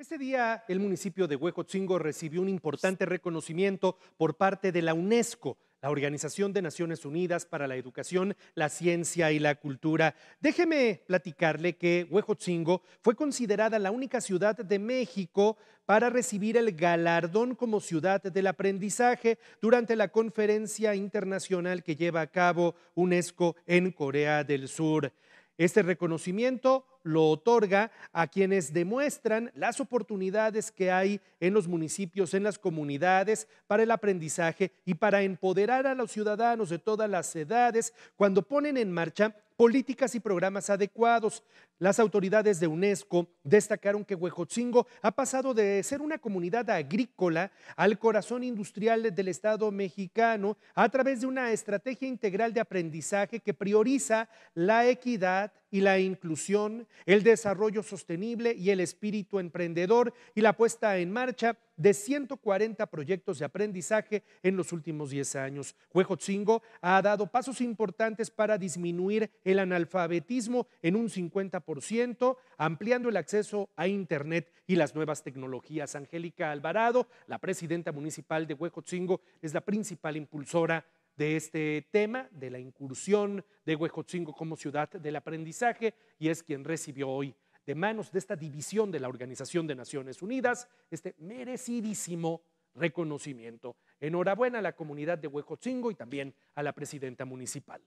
Este día el municipio de Huejotzingo recibió un importante reconocimiento por parte de la UNESCO, la Organización de Naciones Unidas para la Educación, la Ciencia y la Cultura. Déjeme platicarle que Huejotzingo fue considerada la única ciudad de México para recibir el galardón como ciudad del aprendizaje durante la conferencia internacional que lleva a cabo UNESCO en Corea del Sur. Este reconocimiento lo otorga a quienes demuestran las oportunidades que hay en los municipios, en las comunidades, para el aprendizaje y para empoderar a los ciudadanos de todas las edades cuando ponen en marcha políticas y programas adecuados. Las autoridades de UNESCO destacaron que Huejotzingo ha pasado de ser una comunidad agrícola al corazón industrial del Estado mexicano a través de una estrategia integral de aprendizaje que prioriza la equidad y la inclusión, el desarrollo sostenible y el espíritu emprendedor y la puesta en marcha de 140 proyectos de aprendizaje en los últimos 10 años. Huejotzingo ha dado pasos importantes para disminuir el analfabetismo en un 50% ampliando el acceso a Internet y las nuevas tecnologías. Angélica Alvarado, la presidenta municipal de Huejotzingo, es la principal impulsora de este tema, de la incursión de Huejotzingo como ciudad del aprendizaje, y es quien recibió hoy de manos de esta división de la Organización de Naciones Unidas este merecidísimo reconocimiento. Enhorabuena a la comunidad de Huejotzingo y también a la presidenta municipal.